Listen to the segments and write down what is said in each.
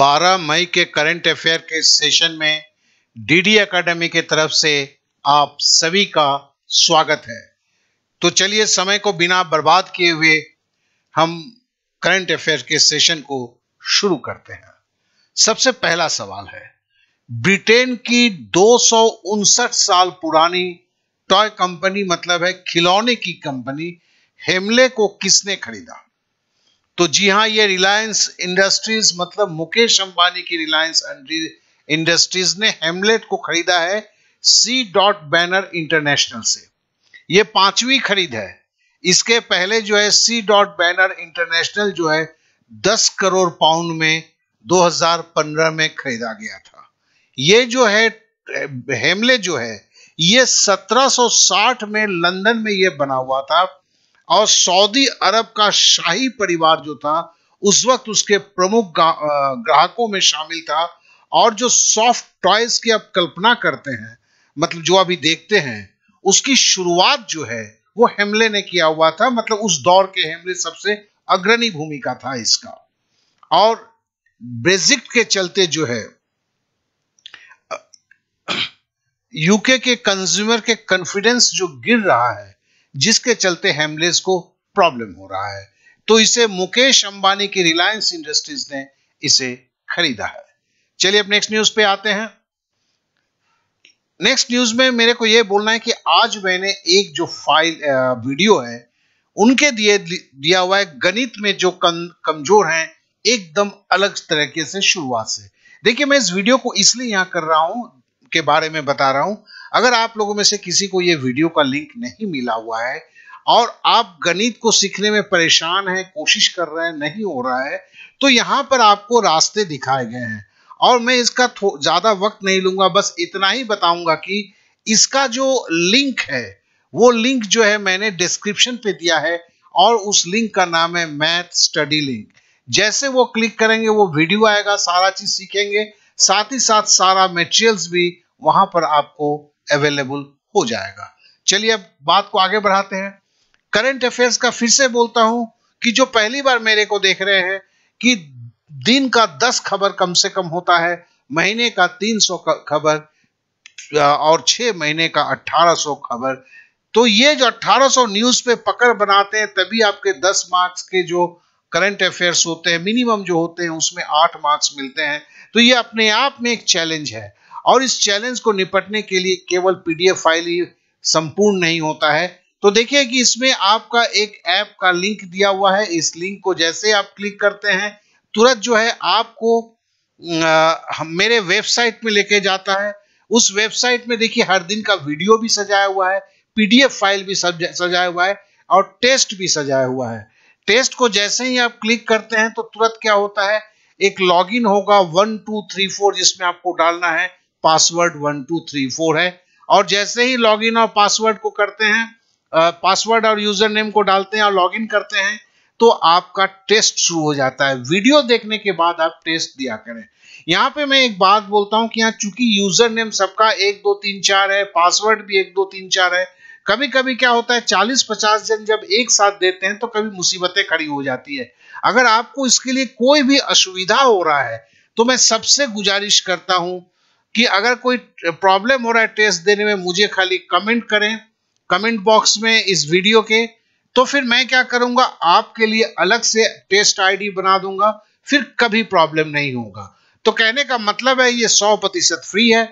12 मई के current affair के सेशन में डीडी एकेडमी के तरफ से आप सभी का स्वागत है तो चलिए समय को बिना बर्बाद किए हुए हम करंट अफेयर के सेशन को शुरू करते हैं सबसे पहला सवाल है ब्रिटेन की दो साल पुरानी टॉय कंपनी मतलब है खिलौने की कंपनी हेमले को किसने खरीदा तो जी हाँ ये रिलायंस इंडस्ट्रीज मतलब मुकेश अंबानी की रिलायंस इंडस्ट्रीज ने हेमलेट को खरीदा है सी डॉट बैनर इंटरनेशनल से ये पांचवी खरीद है इसके पहले जो है सी डॉट बैनर इंटरनेशनल जो है 10 करोड़ पाउंड में 2015 में खरीदा गया था ये जो है हेमलेट जो है ये 1760 में लंदन में ये बना हुआ था और सऊदी अरब का शाही परिवार जो था उस वक्त उसके प्रमुख ग्राहकों में शामिल था और जो सॉफ्ट टॉयज की आप कल्पना करते हैं मतलब जो अभी देखते हैं उसकी शुरुआत जो है वो हेमले ने किया हुआ था मतलब उस दौर के हेमले सबसे अग्रणी भूमिका था इसका और ब्रेजिट के चलते जो है यूके के कंज्यूमर के कॉन्फिडेंस जो गिर रहा है जिसके चलते हेमलेस को प्रॉब्लम हो रहा है तो इसे मुकेश अंबानी की रिलायंस इंडस्ट्रीज ने इसे खरीदा है चलिए अब नेक्स्ट न्यूज पे आते हैं नेक्स्ट न्यूज में मेरे को यह बोलना है कि आज मैंने एक जो फाइल वीडियो है उनके दिए दिया हुआ है गणित में जो कम कमजोर हैं एकदम अलग तरीके से शुरुआत से देखिए मैं इस वीडियो को इसलिए यहां कर रहा हूं के बारे में बता रहा हूं अगर आप लोगों में से किसी को ये वीडियो का लिंक नहीं मिला हुआ है और आप गणित को सीखने में परेशान हैं कोशिश कर रहे हैं नहीं हो रहा है तो यहाँ पर आपको रास्ते दिखाए गए हैं और मैं इसका ज़्यादा वक्त नहीं लूँगा बस इतना ही बताऊँगा कि इसका जो लिंक है वो लिंक जो है मैंने डिस्क्रिप्शन पे दिया है और उस लिंक का नाम है मैथ स्टडी लिंक जैसे वो क्लिक करेंगे वो वीडियो आएगा सारा चीज़ सीखेंगे साथ ही साथ सारा मेटेरियल्स भी वहाँ पर आपको अवेलेबल हो जाएगा चलिए अब बात को आगे बढ़ाते हैं करंट अफेयर्स का फिर से बोलता हूं कि जो पहली बार मेरे को देख रहे हैं कि दिन का दस खबर कम से कम होता है महीने का तीन सौ खबर और छह महीने का अट्ठारह सौ खबर तो ये जो सौ न्यूज पे पकड़ बनाते हैं तभी आपके दस मार्क्स के जो करंट अफेयर्स होते हैं मिनिमम जो होते हैं उसमें आठ मार्क्स मिलते हैं तो ये अपने आप में एक चैलेंज है और इस चैलेंज को निपटने के लिए केवल पीडीएफ फाइल ही संपूर्ण नहीं होता है तो देखिए कि इसमें आपका एक ऐप का लिंक दिया हुआ है इस लिंक को जैसे आप क्लिक करते हैं तुरंत जो है आपको आ, मेरे वेबसाइट में लेके जाता है उस वेबसाइट में देखिए हर दिन का वीडियो भी सजाया हुआ है पीडीएफ फाइल भी सजाया हुआ है और टेस्ट भी सजाया हुआ है टेस्ट को जैसे ही आप क्लिक करते हैं तो तुरंत क्या होता है एक लॉगिन होगा वन टू थ्री फोर जिसमें आपको डालना है password one two three four है और जैसे ही लॉगिन और पासवर्ड को करते हैं पासवर्ड और यूजर नेम को डालते हैं और लॉगिन करते हैं तो आपका टेस्ट शुरू हो जाता है वीडियो देखने के बाद आप टेस्ट दिया करें यहाँ पे मैं एक बात बोलता हूँ कि यहाँ चूंकि यूजर नेम सबका एक दो तीन चार है पासवर्ड भी एक दो तीन चार है कभी कभी क्या होता है चालीस पचास जन जब एक साथ देते हैं तो कभी मुसीबतें खड़ी हो जाती है अगर आपको इसके लिए कोई भी असुविधा हो रहा है तो मैं सबसे गुजारिश करता हूं कि अगर कोई प्रॉब्लम हो रहा है टेस्ट देने में मुझे खाली कमेंट करें कमेंट बॉक्स में इस वीडियो के तो फिर मैं क्या करूंगा आपके लिए अलग से टेस्ट आईडी बना दूंगा फिर कभी प्रॉब्लम नहीं होगा तो कहने का मतलब है ये सौ प्रतिशत फ्री है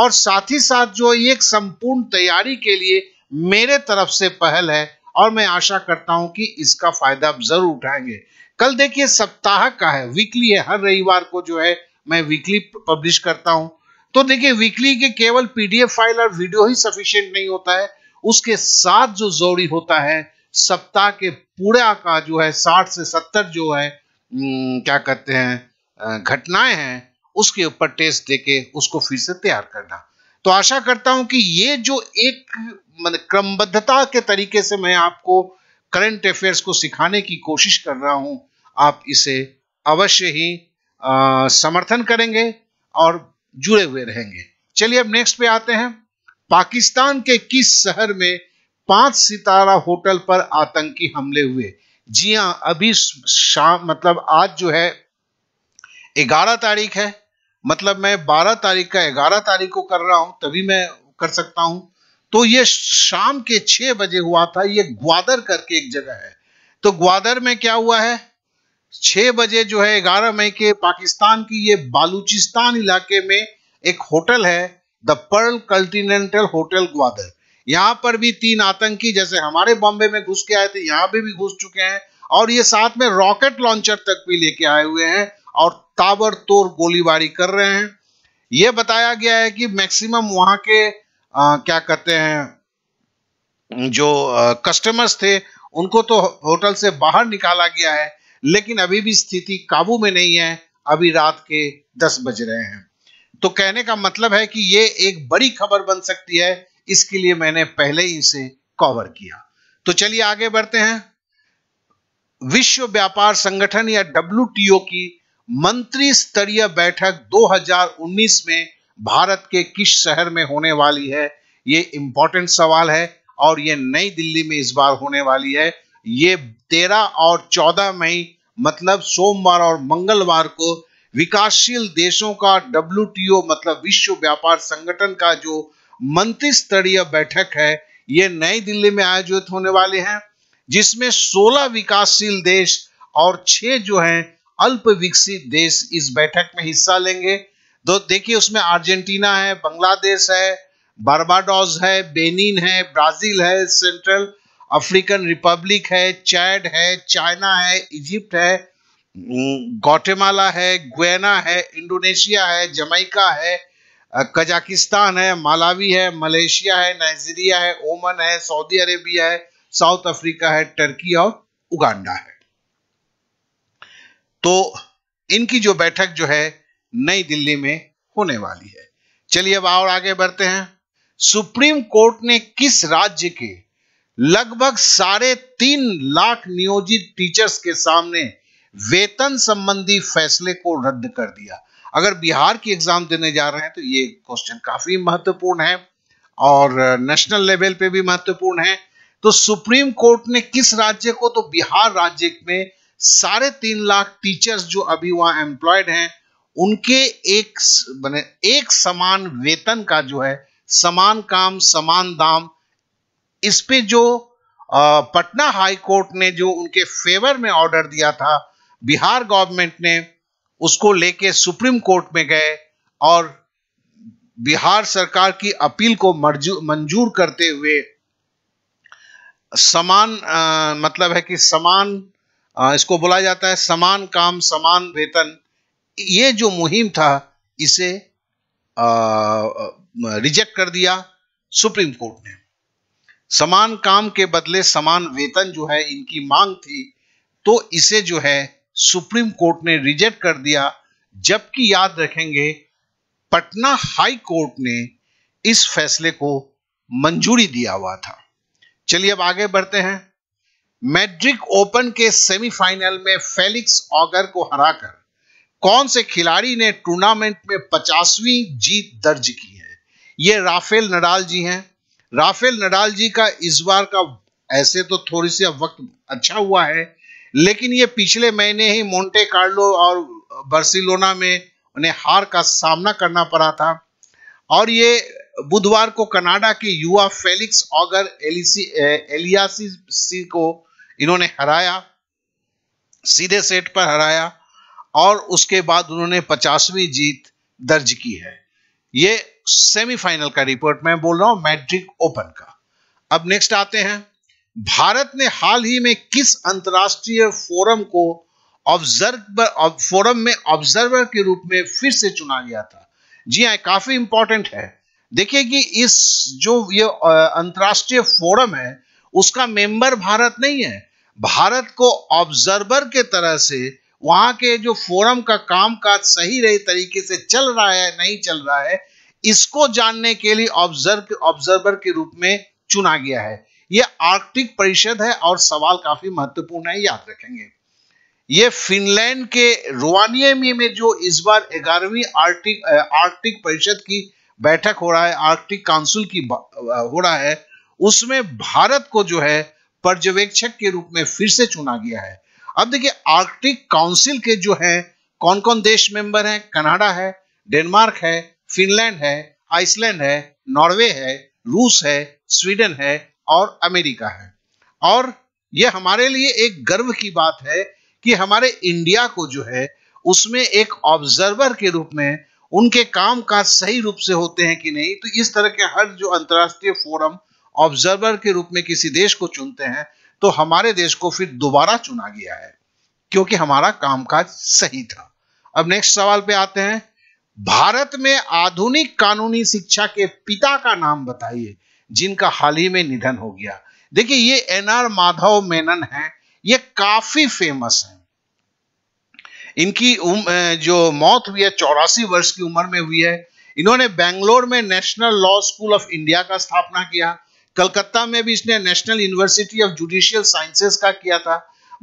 और साथ ही साथ जो ये एक संपूर्ण तैयारी के लिए मेरे तरफ से पहल है और मैं आशा करता हूं कि इसका फायदा आप जरूर उठाएंगे कल देखिए सप्ताह का है वीकली है हर रविवार को जो है मैं वीकली पब्लिश करता हूं तो देखिए वीकली के केवल पीडीएफ फाइल और वीडियो ही सफिशियंट नहीं होता है उसके साथ जो जोड़ी होता है सप्ताह के पूरा का जो है साठ से सत्तर जो है क्या कहते हैं घटनाएं हैं उसके ऊपर टेस्ट देके उसको फिर से तैयार करना तो आशा करता हूं कि ये जो एक मतलब क्रमबद्धता के तरीके से मैं आपको करंट अफेयर्स को सिखाने की कोशिश कर रहा हूं आप इसे अवश्य ही आ, समर्थन करेंगे और जुड़े हुए रहेंगे चलिए अब नेक्स्ट पे आते हैं पाकिस्तान के किस शहर में पांच सितारा होटल पर आतंकी हमले हुए जी हां अभी शाम मतलब आज जो है 11 तारीख है मतलब मैं 12 तारीख का 11 तारीख को कर रहा हूं तभी मैं कर सकता हूं तो ये शाम के 6 बजे हुआ था ये ग्वादर करके एक जगह है तो ग्वादर में क्या हुआ है छह बजे जो है ग्यारह मई के पाकिस्तान की ये बालूचिस्तान इलाके में एक होटल है the pearl continental hotel Gwadar यहाँ पर भी तीन आतंकी जैसे हमारे बॉम्बे में घुस के आए थे यहाँ भी घुस चुके हैं और ये साथ में रॉकेट लॉन्चर तक भी लेके आए हुए हैं और ताबड़तोड़ गोलीबारी कर रहे हैं ये बताया गया है कि मैक्सिमम वहां के आ, क्या कहते हैं जो आ, कस्टमर्स थे उनको तो होटल से बाहर निकाला गया है लेकिन अभी भी स्थिति काबू में नहीं है अभी रात के दस बज रहे हैं तो कहने का मतलब है कि ये एक बड़ी खबर बन सकती है इसके लिए मैंने पहले ही इसे कवर किया तो चलिए आगे बढ़ते हैं विश्व व्यापार संगठन या डब्ल्यू की मंत्री स्तरीय बैठक 2019 में भारत के किस शहर में होने वाली है ये इंपॉर्टेंट सवाल है और ये नई दिल्ली में इस बार होने वाली है ये तेरह और चौदह मई मतलब सोमवार और मंगलवार को विकासशील देशों का डब्ल्यू मतलब विश्व व्यापार संगठन का जो मंत्री स्तरीय बैठक है ये नई दिल्ली में आयोजित होने वाले हैं जिसमें 16 विकासशील देश और 6 जो हैं अल्प विकसित देश इस बैठक में हिस्सा लेंगे तो देखिए उसमें अर्जेंटीना है बांग्लादेश है बारबाडोस है बेनिन है ब्राजील है सेंट्रल अफ्रीकन रिपब्लिक है चैड है चाइना है इजिप्ट है गौटेमाला है गुएना है इंडोनेशिया है जमैका है कजाकिस्तान है मालावी है मलेशिया है नाइजीरिया है ओमन है सऊदी अरेबिया है साउथ अफ्रीका है टर्की और उगांडा है तो इनकी जो बैठक जो है नई दिल्ली में होने वाली है चलिए अब और आगे बढ़ते हैं सुप्रीम कोर्ट ने किस राज्य के लगभग साढ़े तीन लाख नियोजित टीचर्स के सामने वेतन संबंधी फैसले को रद्द कर दिया अगर बिहार की एग्जाम देने जा रहे हैं तो ये क्वेश्चन काफी महत्वपूर्ण है और नेशनल लेवल पे भी महत्वपूर्ण है तो सुप्रीम कोर्ट ने किस राज्य को तो बिहार राज्य में साढ़े तीन लाख टीचर्स जो अभी वहां एम्प्लॉयड हैं उनके एक मैंने एक समान वेतन का जो है समान काम समान दाम इस पे जो पटना हाई कोर्ट ने जो उनके फेवर में ऑर्डर दिया था बिहार गवर्नमेंट ने उसको लेके सुप्रीम कोर्ट में गए और बिहार सरकार की अपील को मंजूर करते हुए समान आ, मतलब है कि समान आ, इसको बोला जाता है समान काम समान वेतन ये जो मुहिम था इसे रिजेक्ट कर दिया सुप्रीम कोर्ट ने समान काम के बदले समान वेतन जो है इनकी मांग थी तो इसे जो है सुप्रीम कोर्ट ने रिजेक्ट कर दिया जबकि याद रखेंगे पटना हाई कोर्ट ने इस फैसले को मंजूरी दिया हुआ था चलिए अब आगे बढ़ते हैं मैड्रिक ओपन के सेमीफाइनल में फेलिक्स ऑगर को हराकर कौन से खिलाड़ी ने टूर्नामेंट में पचासवीं जीत दर्ज की है ये राफेल नडाल जी हैं राफेल नडाल जी का इस बार का ऐसे तो थोड़ी सी वक्त अच्छा हुआ है लेकिन ये पिछले महीने ही मोंटे कार्लो और बर्सिलोना में उन्हें हार का सामना करना पड़ा था और ये बुधवार को कनाडा के युवा फेलिक्स ऑगर एलियासी को इन्होंने हराया सीधे सेट पर हराया और उसके बाद उन्होंने पचासवीं जीत दर्ज की है ये सेमीफाइनल का रिपोर्ट मैं बोल रहा हूं मैट्रिक ओपन का अब नेक्स्ट आते हैं भारत ने हाल ही में किस अंतरराष्ट्रीय फोरम को ऑब्जर्व फोरम में ऑब्जर्वर के रूप में फिर से चुना लिया था जी हाँ काफी इंपॉर्टेंट है देखिए कि इस जो ये अंतरराष्ट्रीय फोरम है उसका मेंबर भारत नहीं है भारत को ऑब्जर्वर के तरह से वहां के जो फोरम का काम काज सही रही तरीके से चल रहा है नहीं चल रहा है इसको जानने के लिए ऑब्जर्व ऑब्जर्वर के रूप में चुना गया है यह आर्कटिक परिषद है और सवाल काफी महत्वपूर्ण है याद रखेंगे ये फिनलैंड के रोवानियमी में जो इस बार ग्यारहवीं आर्टिक आर्कटिक परिषद की बैठक हो रहा है आर्कटिक काउंसिल की हो रहा है उसमें भारत को जो है पर्यवेक्षक के रूप में फिर से चुना गया है अब देखिए आर्कटिक काउंसिल के जो है कौन कौन देश मेंबर हैं कनाडा है डेनमार्क है फिनलैंड है आइसलैंड है नॉर्वे है रूस है स्वीडन है और अमेरिका है और यह हमारे लिए एक गर्व की बात है कि हमारे इंडिया को जो है उसमें एक ऑब्जर्वर के रूप में उनके काम काज सही रूप से होते हैं कि नहीं तो इस तरह के हर जो अंतर्राष्ट्रीय फोरम ऑब्जर्वर के रूप में किसी देश को चुनते हैं तो हमारे देश को फिर दोबारा चुना गया है क्योंकि हमारा कामकाज सही था अब नेक्स्ट सवाल पे आते हैं भारत में आधुनिक कानूनी शिक्षा के पिता का नाम बताइए जिनका हाल ही में निधन हो गया देखिए ये एनआर माधव मेनन है ये काफी फेमस है इनकी जो मौत हुई है चौरासी वर्ष की उम्र में हुई है इन्होंने बेंगलोर में national law school of India का स्थापना किया कलकत्ता में भी इसने national university of judicial sciences का किया था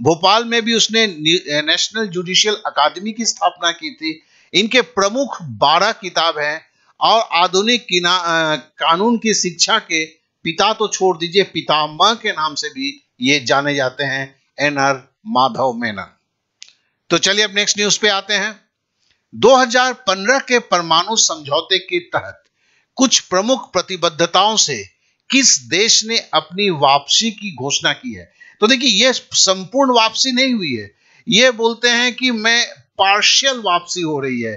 भोपाल में भी उसने नेशनल जुडिशियल अकादमी की स्थापना की थी इनके प्रमुख बारह किताब हैं और आधुनिक कानून की शिक्षा के पिता तो छोड़ दीजिए पितामह के नाम से भी ये जाने जाते हैं एन आर माधव मेनन तो चलिए अब नेक्स्ट न्यूज पे आते हैं 2015 के परमाणु समझौते के तहत कुछ प्रमुख प्रतिबद्धताओं से किस देश ने अपनी वापसी की घोषणा की है तो देखिए यह संपूर्ण वापसी नहीं हुई है ये बोलते हैं कि मैं पार्शियल वापसी हो रही है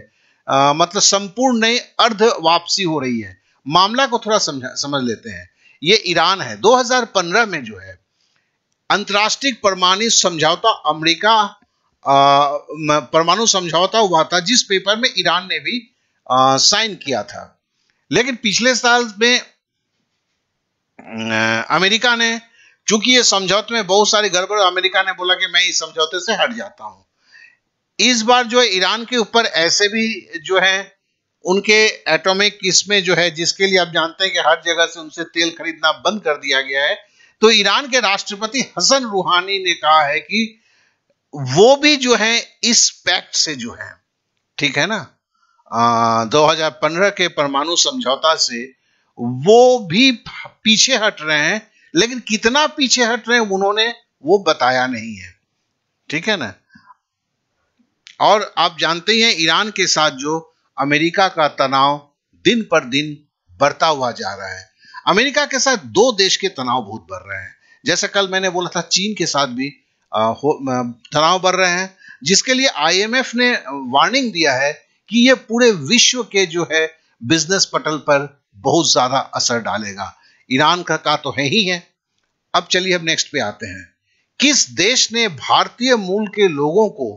आ, मतलब संपूर्ण नहीं अर्ध वापसी हो रही है मामला को थोड़ा समझ समझ लेते हैं ये ईरान है 2015 में जो है अंतर्राष्ट्रीय परमाणु समझौता अमेरिका परमाणु समझौता हुआ था जिस पेपर में ईरान ने भी साइन किया था लेकिन पिछले साल में आ, अमेरिका ने चूंकि ये समझौते में बहुत सारी गड़बड़ अमेरिका ने बोला कि मैं इस समझौते से हट जाता हूं इस बार जो है ईरान के ऊपर ऐसे भी जो है उनके एटॉमिक किस्में जो है जिसके लिए आप जानते हैं कि हर जगह से उनसे तेल खरीदना बंद कर दिया गया है तो ईरान के राष्ट्रपति हसन रूहानी ने कहा है कि वो भी जो है इस पैक्ट से जो है ठीक है ना आ, 2015 के परमाणु समझौता से वो भी पीछे हट रहे हैं लेकिन कितना पीछे हट रहे हैं उन्होंने वो बताया नहीं है ठीक है ना और आप जानते ही हैं ईरान के साथ जो अमेरिका का तनाव दिन पर दिन बढ़ता हुआ जा रहा है अमेरिका के साथ दो देश के तनाव बहुत बढ़ रहे हैं जैसे कल मैंने बोला था चीन के साथ भी तनाव बढ़ रहे हैं जिसके लिए आईएमएफ ने वार्निंग दिया है कि ये पूरे विश्व के जो है बिजनेस पटल पर बहुत ज्यादा असर डालेगा ईरान का, का तो है ही है अब चलिए हम नेक्स्ट पे आते हैं किस देश ने भारतीय मूल के लोगों को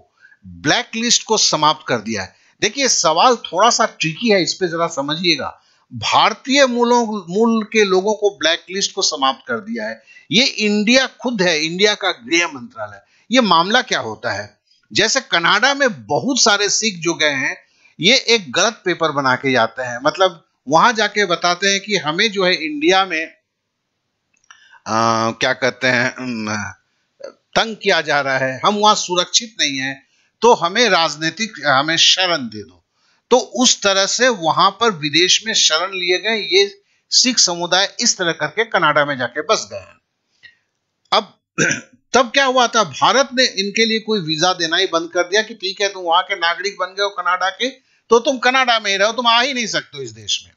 ब्लैक लिस्ट को समाप्त कर दिया है देखिए सवाल थोड़ा सा ट्रिकी है इस पर जरा समझिएगा भारतीय मूलों मूल के लोगों को ब्लैक लिस्ट को समाप्त कर दिया है ये इंडिया खुद है इंडिया का गृह मंत्रालय ये मामला क्या होता है जैसे कनाडा में बहुत सारे सिख जो गए हैं ये एक गलत पेपर बना के जाते हैं मतलब वहां जाके बताते हैं कि हमें जो है इंडिया में आ, क्या कहते हैं तंग किया जा रहा है हम वहां सुरक्षित नहीं है तो हमें राजनीतिक हमें शरण दे दो तो उस तरह से वहां पर विदेश में शरण लिए गए ये सिख समुदाय इस तरह करके कनाडा में जाके बस गए अब तब क्या हुआ था भारत ने इनके लिए कोई वीजा देना ही बंद कर दिया कि ठीक है तुम वहां के नागरिक बन गए हो कनाडा के तो तुम कनाडा में ही रहो तुम आ ही नहीं सकते इस देश में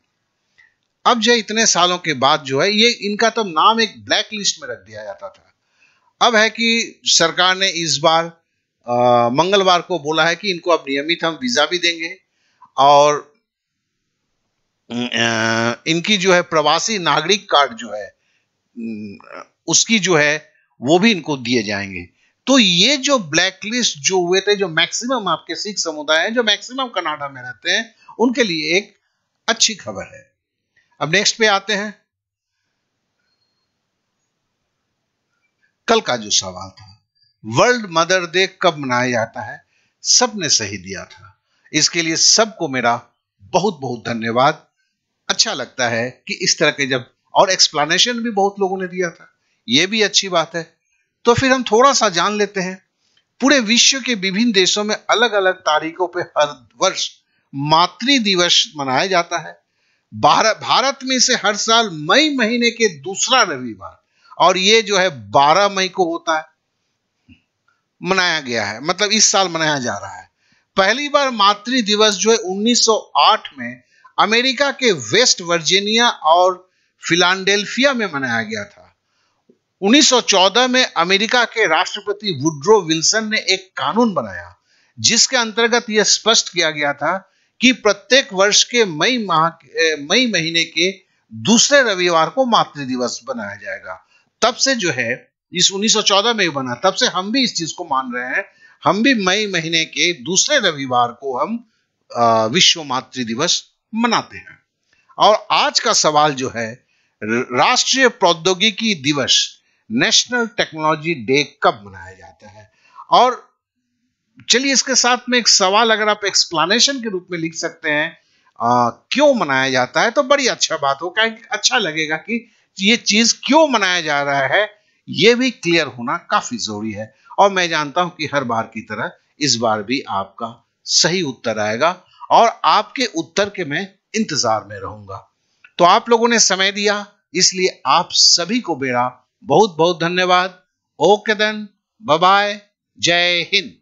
अब जो इतने सालों के बाद जो है ये इनका तब तो नाम एक ब्लैक लिस्ट में रख दिया जाता था अब है कि सरकार ने इस बार मंगलवार को बोला है कि इनको अब नियमित हम वीज़ा भी देंगे और इनकी जो है प्रवासी नागरिक कार्ड जो है उसकी जो है वो भी इनको दिए जाएंगे तो ये जो ब्लैक लिस्ट जो हुए थे जो मैक्सिमम आपके सिख समुदाय हैं जो मैक्सिमम कनाडा में रहते हैं उनके लिए एक अच्छी खबर है अब नेक्स्ट पे आते हैं कल का जो सवाल था वर्ल्ड मदर डे कब मनाया जाता है सबने सही दिया था इसके लिए सबको मेरा बहुत बहुत धन्यवाद अच्छा लगता है कि इस तरह के जब और एक्सप्लेनेशन भी बहुत लोगों ने दिया था ये भी अच्छी बात है तो फिर हम थोड़ा सा जान लेते हैं पूरे विश्व के विभिन्न देशों में अलग अलग तारीखों पर हर वर्ष मातृ दिवस मनाया जाता है भारत में से हर साल मई महीने के दूसरा रविवार और ये जो है 12 मई को होता है मनाया गया है मतलब इस साल मनाया जा रहा है पहली बार मातृ दिवस जो है 1908 में अमेरिका के वेस्ट वर्जीनिया और फिलाडेल्फिया में मनाया गया था 1914 में अमेरिका के राष्ट्रपति वुड्रो विल्सन ने एक कानून बनाया जिसके अंतर्गत यह स्पष्ट किया गया था कि प्रत्येक वर्ष के मई माह मई महीने के दूसरे रविवार को मातृ दिवस बनाया जाएगा तब से जो है इस 1914 में बना तब से हम भी इस चीज को मान रहे हैं हम भी मई महीने के दूसरे रविवार को हम विश्व मातृ दिवस मनाते हैं और आज का सवाल जो है राष्ट्रीय प्रौद्योगिकी दिवस नेशनल टेक्नोलॉजी डे कब मनाया जाता है और चलिए इसके साथ में एक सवाल अगर आप एक्सप्लेनेशन के रूप में लिख सकते हैं आ, क्यों मनाया जाता है तो बड़ी अच्छा बात हो क्या अच्छा लगेगा कि ये चीज क्यों मनाया जा रहा है ये भी क्लियर होना काफी जरूरी है और मैं जानता हूं कि हर बार की तरह इस बार भी आपका सही उत्तर आएगा और आपके उत्तर के मैं इंतजार में रहूंगा तो आप लोगों ने समय दिया इसलिए आप सभी को बेड़ा बहुत बहुत धन्यवाद ओके देन बाय जय हिंद